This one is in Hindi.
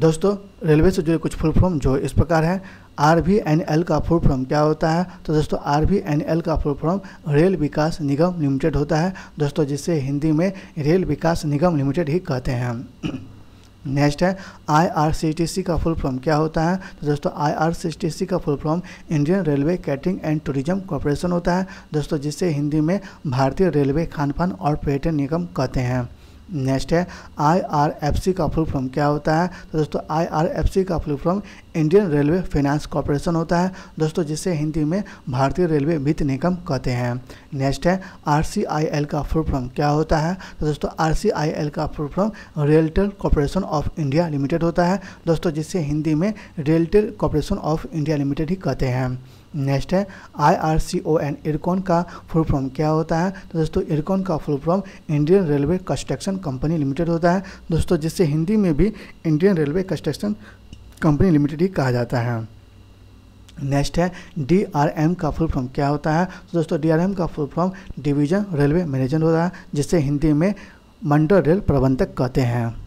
दोस्तों रेलवे से जुड़े कुछ फुल फॉर्म जो इस प्रकार है आर वी एन एल का फुल फॉर्म क्या होता है तो दोस्तों आर वी एन एल का full form Rail Vikas Nigam Limited होता है दोस्तों जिसे हिंदी में रेल विकास निगम लिमिटेड ही कहते हैं नेक्स्ट है आईआरसीटीसी का फुल फॉर्म क्या होता है तो दोस्तों आईआरसीटीसी का full form Indian Railway Catering and Tourism Corporation होता है दोस्तों जिसे हिंदी में भारतीय रेलवे खान पान और पर्यटन निगम कहते हैं नेक्स्ट है आईआरएफसी का फुल फॉर्म क्या होता है तो दोस्तों आईआरएफसी का full form Indian Railway Finance Corporation होता है दोस्तों जिसे हिंदी में भारतीय रेलवे वित्त निगम कहते हैं नेक्स्ट है आरसीआईएल का फुल फॉर्म क्या होता है तो दोस्तों आरसीआईएल का full form RailTel Corporation of India Limited होता है दोस्तों जिसे हिंदी में RailTel Corporation of India Limited ही कहते हैं नेक्स्ट है I R C O N IRCON का फुल फॉर्म क्या होता है तो दोस्तों इरकॉन का full form Indian Railway Construction Company Limited होता है दोस्तों जिससे हिंदी में भी Indian Railway Construction Company Limited ही कहा जाता है नेक्स्ट है डी आर एम का फुल फॉर्म क्या होता है तो दोस्तों एम का full form division railway manager होता है जिसे हिंदी में मंडल रेल प्रबंधक कहते हैं